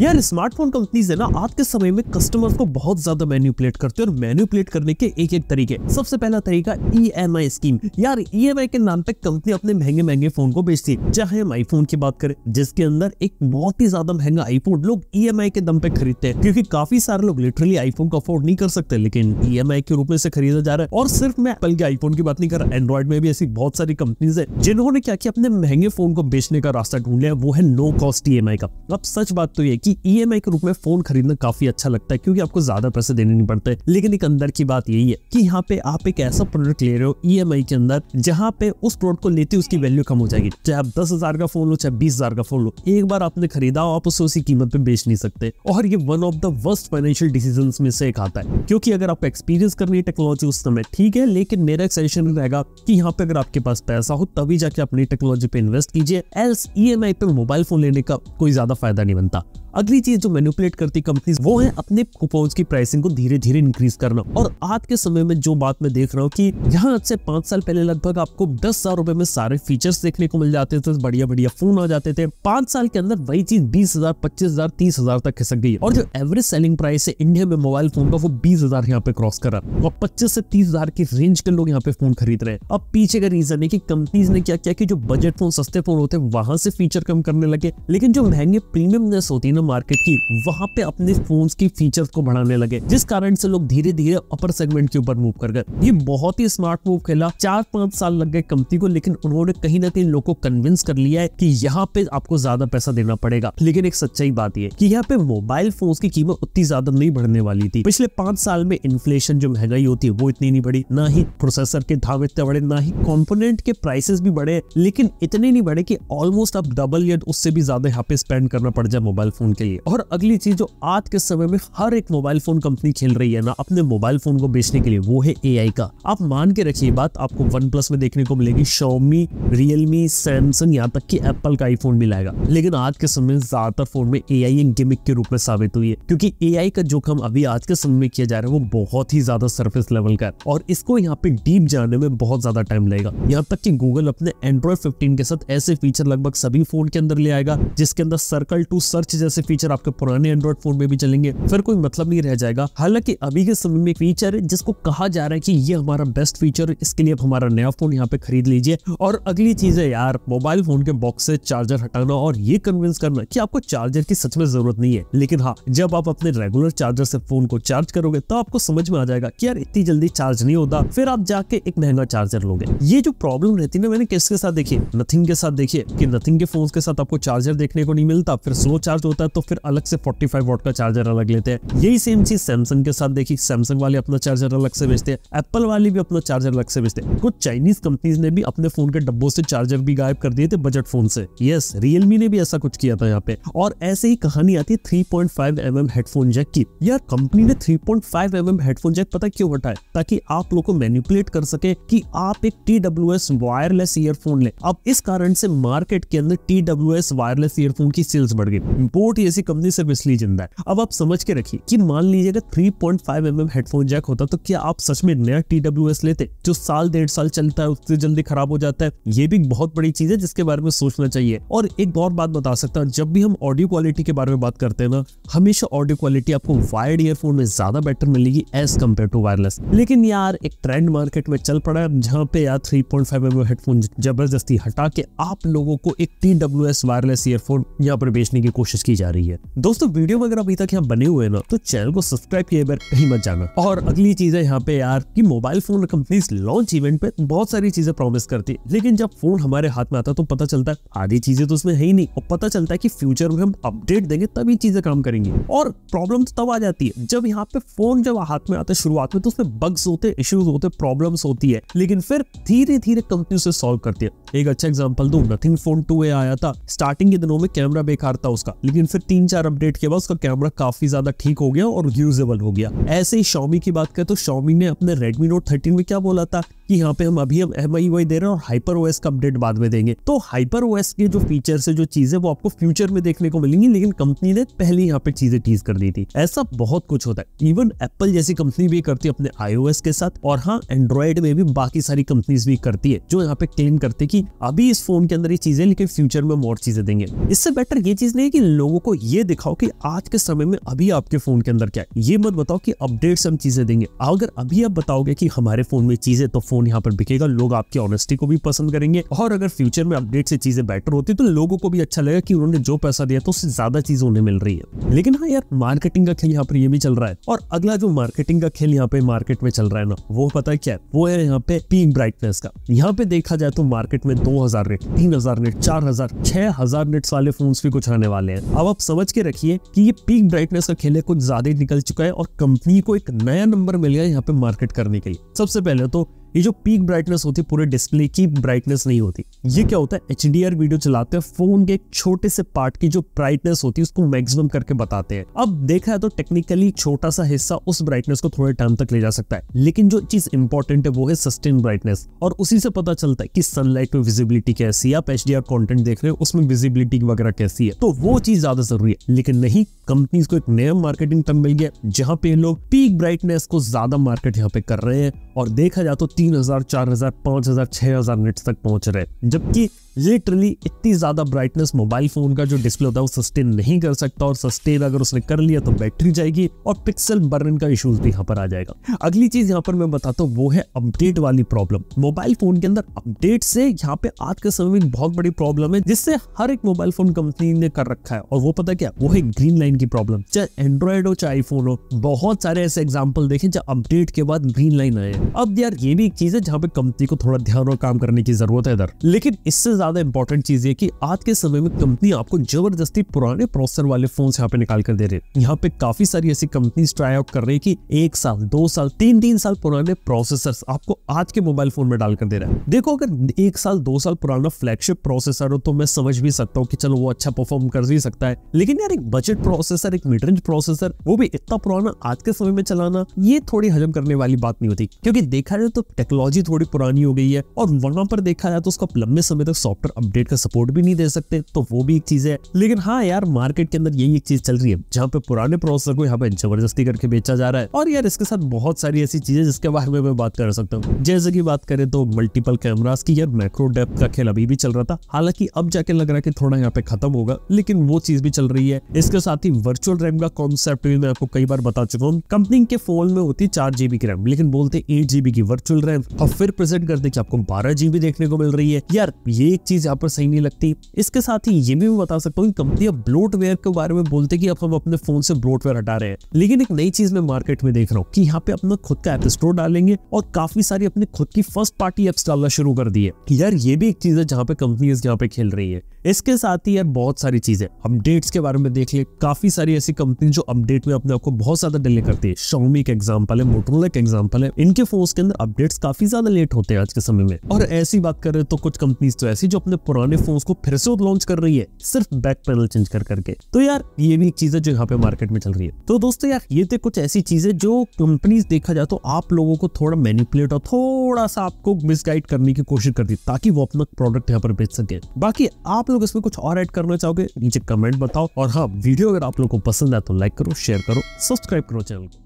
यार smartphone companies है ना आज के समय में कस्टमर्स को बहुत ज्यादा मैन्युपुलेट करते हैं और मैन्युपुलेट करने के एक एक तरीके सबसे पहला तरीका ई e स्कीम यार ई e के नाम पे कंपनी अपने महंगे महंगे फोन को बेचती है चाहे हम आईफोन की बात करें जिसके अंदर एक बहुत ही ज्यादा महंगा आईफोन लोग ई e के दम पे खरीदते हैं क्योंकि काफी सारे लोग लिटरली आईफोन को अफोर्ड नहीं कर सकते लेकिन ई के रूप में से खरीदा जा रहा है और सिर्फ मैं एप्पल के आईफोन की बात नहीं कर रहा एंड्रॉइड में भी ऐसी बहुत सारी कंपनीज है जिन्होंने क्या किया अपने महंगे फोन को बेचने का रास्ता ढूंढ लिया वो है नो कॉस्ट ई का अब सच बात तो ये कि ई e के रूप में फोन खरीदना काफी अच्छा लगता है क्योंकि आपको ज्यादा पैसे देने नहीं पड़ते लेकिन एक अंदर की बात यही है कि यहाँ पे आप एक ऐसा प्रोडक्ट ले रहे हो ई e के अंदर जहाँ पे उस प्रोडक्ट को लेते उसकी वैल्यू कम हो जाएगी चाहे आप दस का फोन लो चाहे बीस का फोन लो एक बार आपने खरीदा हो आप उसे उसी कीमत पे बेच नहीं सकते और ये one of the worst financial decision में से एक आता है क्योंकि अगर आपको एक्सपीरियंस करनी है टेक्नोलॉजी उस समय ठीक है लेकिन मेरा सजेशन रहेगा कि यहाँ पे अगर आपके पास पैसा हो तभी जाके अपनी टेक्नोलॉजी पे इन्वेस्ट कीजिए एल्स ई e पे मोबाइल फोन लेने का कोई ज्यादा फायदा नहीं बनता अगली चीज जो मैनिपुलेट करती कंपनीज वो है अपने कुपोन की प्राइसिंग को धीरे धीरे इंक्रीज करना और आज के समय में जो बात मैं देख रहा हूँ की यहाँ आज से पांच साल पहले लगभग आपको दस हजार रुपए में सारे फीचर्स देखने को मिल जाते थे बढ़िया बढ़िया फोन आ जाते थे पांच साल के अंदर वही चीज बीस हजार पच्चीस हजार तीस हजार तक खिसक गई और जो एवरेज सेलिंग प्राइस है इंडिया में मोबाइल फोन का वो बीस हजार यहाँ पे क्रॉस करा और पच्चीस से तीस हजार की रेंज के लोग यहाँ पे फोन खरीद रहे हैं अब पीछे का रीजन है की कंपनीज ने क्या किया कि जो बजट फोन सस्ते फोन होते हैं वहां से फीचर कम करने लगे लेकिन जो महंगे प्रीमियमनेस होती है ना मार्केट की वहां पे अपने फोन की फीचर्स को बढ़ाने लगे जिस कारण से लोग धीरे धीरे अपर सेगमेंट के ऊपर मूव कर गए ये बहुत ही स्मार्ट मूव खेला चार पांच साल लग गए कंपनी को लेकिन उन्होंने कहीं ना कहीं लोगों को कन्विंस कर लिया है की यहाँ पे आपको ज्यादा पैसा देना पड़ेगा लेकिन एक सच्चाई बात यह की यहाँ पे मोबाइल फोन की कीमत उतनी ज्यादा नहीं बढ़ने वाली थी पिछले पांच साल में इन्फ्लेशन जो महंगाई होती है वो इतनी नहीं बढ़ी ना ही प्रोसेसर के धाव इतने बढ़े ना ही कॉम्पोनेंट के प्राइसेस भी बढ़े लेकिन इतने नहीं बढ़े की ऑलमोस्ट आप डबल या उससे भी ज्यादा यहाँ पे स्पेंड करना पड़ जाए मोबाइल फोन के लिए और अगली चीज जो आज के समय में हर एक मोबाइल फोन कंपनी खेल रही है ना अपने मोबाइल फोन को बेचने के लिए वो है ए का आप मान के रखिए बात आपको वन प्लस में देखने को मिलेगी शोमी रियलमी सैमसंग यहाँ तक की एप्पल का आईफोन मिलाएगा लेकिन आज के समय में ज्यादातर फोन में ए आई गिमिक के रूप में साबित हुई है क्योंकि ए का जो काम अभी आज के समय में किया जा रहा है वो बहुत ही ज्यादा सर्फेस लेवल का है और इसको यहाँ पे डीप जाने में बहुत ज्यादा टाइम लगेगा यहाँ तक की गूगल अपने एंड्रॉइड फिफ्टीन के साथ ऐसे फीचर लगभग सभी फोन के अंदर ले आएगा जिसके अंदर सर्कल टू सर्च जैसे फीचर आपके पुराने एंड्रॉइड फोन में भी चलेंगे फिर कोई मतलब नहीं रह जाएगा हालांकि अभी के समय में फीचर है जिसको कहा जा रहा है कि ये हमारा बेस्ट फीचर इसके लिए हमारा नया फोन यहाँ पे खरीद लीजिए और अगली चीज है यार मोबाइल फोन के बॉक्स से चार्जर हटाना और ये कन्विंस करना की आपको चार्जर की सच में जरूरत नहीं है लेकिन हाँ जब आप अपने रेगुलर चार्जर से फोन को चार्ज करोगे तो आपको समझ में आ जाएगा की यार इतनी जल्दी चार्ज नहीं होता फिर आप जाके एक महंगा चार्जर लोगे ये जो प्रॉब्लम रहती है ना मैंने किसके साथ देखी नथिंग के साथ देखिए कि नथिंग के फोन के साथ आपको चार्जर देखने को नहीं मिलता फिर स्लो चार्ज होता है तो फिर अलग से 45 फाइव का चार्जर अलग लेते हैं यही सेम चीज सैमसंग के साथ देखी सैमसंग वाले अपना चार्जर अलग से बेचते हैं एप्पल वाले भी अपना चार्जर अलग से बेचते हैं कुछ चाइनीज कंपनीज ने भी अपने फोन के डब्बों से चार्जर भी गायब कर दिए थे बजट फोन से यस रियलमी ने भी ऐसा कुछ किया था यहाँ पे और ऐसे ही कहानी आती है three point five M headphone jack की यार कंपनी ने three point five M headphone jack पता क्यों हटाया ताकि आप लोग को मैनिपुलेट कर सके की आप एक T W S wireless earphone ले अब इस कारण से मार्केट के अंदर T W S wireless earphone की सेल्स बढ़ गई इम्पोर्ट बहुत ही ऐसी कंपनी सर्विस ली जिंदा है अब आप समझ के रखिए कि मान लीजिए अगर 3.5 पॉइंट mm हेडफोन जैक होता तो क्या आप सच में नया टी लेते जो साल डेढ़ साल चलता है उससे जल्दी खराब हो जाता है ये भी बहुत बड़ी चीज है जिसके बारे में सोचना चाहिए और एक और बात बता सकता हूँ जब भी हम ऑडियो क्वालिटी के बारे में बात करते हैं ना हमेशा ऑडियो क्वालिटी आपको वायर्ड ईयरफोन में ज्यादा बेटर मिलेगी एज कम्पेयर टू वायरलेस लेकिन यार एक ट्रेंड मार्केट में चल पड़ा है जहाँ पे यार थ्री पॉइंट फाइव हेडफोन जबरदस्ती हटा के आप लोगों को एक टी वायरलेस ईयरफोन यहाँ पर बेचने की कोशिश की जा जा रही है दोस्तों वीडियो में अगर अभी तक यहाँ बने हुए ना तो चैनल को सब्सक्राइब किए बार कहीं मत जाना और अगली चीज है यहाँ पे यार कि mobile phone company launch event पे बहुत सारी चीजें प्रोमिस करती है लेकिन जब फोन हमारे हाथ में आता है तो पता चलता है आधी चीजें तो उसमें है ही नहीं और पता चलता है की फ्यूचर में हम अपडेट देंगे तभी चीजें काम करेंगे और प्रॉब्लम तो तब आ जाती है जब यहाँ पे फोन जब हाथ में आते है शुरुआत में तो उसमें बग्स होते इश्यूज होते प्रॉब्लम होती है लेकिन फिर धीरे धीरे कंपनी उसे सोल्व करती है एक अच्छा एग्जाम्पल दो नथिंग फोन टू आया था स्टार्टिंग के दिनों में कैमरा बेकार था उसका लेकिन फिर तीन चार अपडेट के बाद उसका कैमरा काफी ज्यादा ठीक हो गया और यूजेबल हो गया ऐसे ही शॉमी की बात करें तो शॉमी ने अपने रेडमी नोट थर्टीन में क्या बोला था कि यहाँ पे हम अभी हम एम आई वाई दे रहे हैं और हाइपर ओएस का अपडेट बाद में देंगे तो हाइपर ओएस के जो फीचर है जो चीज है वो आपको फ्यूचर में देखने को मिलेंगी लेकिन कंपनी ने पहले यहाँ पे चीजें टीज कर दी थी ऐसा बहुत कुछ होता है इवन एप्पल जैसी कंपनी भी करती है अपने आईओएस के साथ और हाँ एंड्रॉइड में भी बाकी सारी कंपनीज भी करती है जो यहाँ पे क्लेम करते कि अभी इस फोन के अंदर ये चीजें लेकिन फ्यूचर में हम और चीजें देंगे इससे बेटर ये चीज नहीं है कि लोगों को ये दिखाओ कि आज के समय में अभी आपके फोन के अंदर क्या है ये मत बताओ कि अपडेट्स हम चीजें देंगे अगर अभी आप बताओगे कि हमारे फोन में चीजें तो फोन यहाँ पर बिकेगा लोग आपकी ऑनेस्टी को भी पसंद करेंगे और अगर फ्यूचर में अपडेट से चीजें बेटर होती तो लोगों को भी अच्छा लगेगा कि उन्होंने जो पैसा दिया तो उससे ज्यादा चीज उन्हें मिल रही है लेकिन हाँ यार मार्केटिंग का खेल यहाँ पर ये भी चल रहा है और अगला जो मार्केटिंग का खेल यहाँ पे मार्केट में चल रहा है ना वो पता है क्या वो है यहाँ पे पीक ब्राइटनेस का यहाँ पे देखा जाए तो मार्केट में दो हजार नेट तीन हजार नेट चार हजार छह हजार नेट्स वाले फोन भी कुछ आने वाले हैं अब आप समझ के रखिए कि ये पीक ब्राइटनेस का खेल कुछ ज्यादा निकल चुका है और कंपनी को एक नया नंबर मिल गया यहाँ पे मार्केट करने के लिए सबसे पहले तो ये जो पीक ब्राइटनेस होती है पूरे डिस्प्ले की ब्राइटनेस नहीं होती ये क्या होता है एच वीडियो चलाते हैं फोन के छोटे से पार्ट की जो ब्राइटनेस होती है उसको मैक्सिमम करके बताते हैं अब देखा है तो टेक्निकली छोटा सा हिस्सा उस ब्राइटनेस को थोड़े टाइम तक ले जा सकता है लेकिन जो चीज इंपॉर्टेंट है वो है सस्टेन ब्राइटनेस और उसी से पता चलता है कि सनलाइट में विजिबिलिटी कैसी है आप एच कंटेंट देख रहे हो उसमें विजिबिलिटी वगैरह कैसी है तो वो चीज ज्यादा जरूरी है लेकिन नहीं कंपनी को एक नया मार्केटिंग टर्म मिल गया जहां पे लोग पीक ब्राइटनेस को ज्यादा मार्केट यहाँ पे कर रहे हैं और देखा जाए तो तीन हजार चार हजार पांच हजार छह हजार निट्स तक पहुंच रहे हैं जबकि लिटरली इतनी ज़्यादा ब्राइटनेस मोबाइल फ़ोन का जो डिस्प्ले होता है वो सस्टेन नहीं कर सकता और सस्टेन अगर उसने कर लिया तो बैटरी जाएगी और पिक्सल बर्न का इश्यूज भी यहाँ पर आ जाएगा अगली चीज़ यहाँ पर मैं बताता हूँ वो है अपडेट वाली प्रॉब्लम मोबाइल फ़ोन के अंदर अपडेट से यहाँ पे आज के समय में बहुत बड़ी प्रॉब्लम है जिससे हर एक मोबाइल फ़ोन कंपनी ने कर रखा है और वो पता क्या वो है ग्रीन लाइन की प्रॉब्लम चाहे एंड्रॉयड हो चाहे आईफोन हो बहुत सारे ऐसे एग्जाम्पल देखे जहाँ अपडेट के बाद ग्रीन लाइन आए अब यार ये भी एक चीज है जहाँ पे कंपनी को थोड़ा ध्यान और काम करने की जरूरत है इधर लेकिन इससे ज्यादा इंपॉर्टेंट चीज ये की आज के समय में कंपनी आपको जबरदस्ती पुराने प्रोसेसर वाले फोन यहाँ पे निकाल कर दे रहे हैं यहाँ पे काफी सारी ऐसी कंपनी ट्राई आउट कर रही है की एक साल दो साल तीन तीन साल पुराने प्रोसेसर आपको आज के मोबाइल फोन में डालकर दे रहे हैं देखो अगर एक साल दो साल पुराना फ्लैगशिप प्रोसेसर हो तो मैं समझ भी सकता हूँ कि चलो वो अच्छा परफॉर्म कर भी सकता है लेकिन यार एक बजट प्रोसेसर एक मिड रेंज प्रोसेसर वो भी इतना पुराना आज के समय में चलाना ये थोड़ी हजम करने वाली बात नहीं होती क्योंकि देखा जाए तो टेक्नोलॉजी थोड़ी पुरानी हो गई है और वहां पर देखा जाए तो उसको लंबे समय तक सॉफ्टवेयर अपडेट का सपोर्ट भी नहीं दे सकते तो वो भी एक चीज है लेकिन हाँ यार मार्केट के अंदर यही एक चीज चल रही है जहाँ पे पुराने प्रोसेसर को यहाँ पे जबरदस्ती करके बेचा जा रहा है और यार इसके साथ बहुत सारी ऐसी चीजें जिसके बारे में मैं बात कर सकता हूँ जैसे की बात करें तो मल्टीपल कैमराज की यार मैक्रो डेप का खेल अभी भी चल रहा था हालांकि अब जाके लग रहा है कि थोड़ा यहाँ पे खत्म होगा लेकिन वो चीज भी चल रही है इसके साथ ही वर्चुअल रैम का कॉन्सेप्ट भी मैं आपको कई बार बता चुका हूँ कंपनी के फोन में होती है चार जीबी की रैम लेकिन बोलते एट जीबी की वर्चुअल रहे हैं और फिर प्रेजेंट करते कि आपको बारह जीबी देखने को मिल रही है यार ये एक चीज यहाँ पर सही नहीं लगती इसके साथ ही ये भी मैं बता सकता हूँ कंपनी अब ब्लोटवेयर के बारे में बोलते कि अब हम अपने फोन से ब्लोटवेयर हटा रहे हैं लेकिन एक नई चीज मैं मार्केट में देख रहा हूँ कि यहाँ पे अपना खुद का एप स्टोर डालेंगे और काफी सारी अपने खुद की फर्स्ट पार्टी एप्स डालना शुरू कर दिए यार ये भी एक चीज है जहाँ पे कंपनी यहाँ पे खेल रही है इसके साथ ही यार बहुत सारी चीजें अपडेट्स के बारे में देख ले काफी सारी ऐसी कंपनी जो अपडेट में अपने आपको बहुत ज्यादा डिले करती है शॉमी एक एग्जाम्पल है मोटरोला एक एग्जाम्पल है इनके फोन के अंदर अपडेट अपडेट्स काफी ज्यादा लेट होते हैं आज के समय में और ऐसी बात करें तो कुछ कंपनीज तो ऐसी जो अपने पुराने फोन को फिर से लॉन्च कर रही है सिर्फ बैक पैनल चेंज कर करके तो यार ये भी एक चीज है जो यहाँ पे मार्केट में चल रही है तो दोस्तों यार ये थे तो कुछ ऐसी चीजें जो कंपनीज देखा जाए तो आप लोगों को थोड़ा मैनिपुलेट और थोड़ा सा आपको मिसगाइड करने की कोशिश करती ताकि वो अपना प्रोडक्ट यहाँ पर बेच सके बाकी आप लोग इसमें कुछ और ऐड करना चाहोगे नीचे कमेंट बताओ और हाँ वीडियो अगर आप लोग को पसंद आए तो लाइक करो शेयर करो सब्सक्राइब करो चैनल को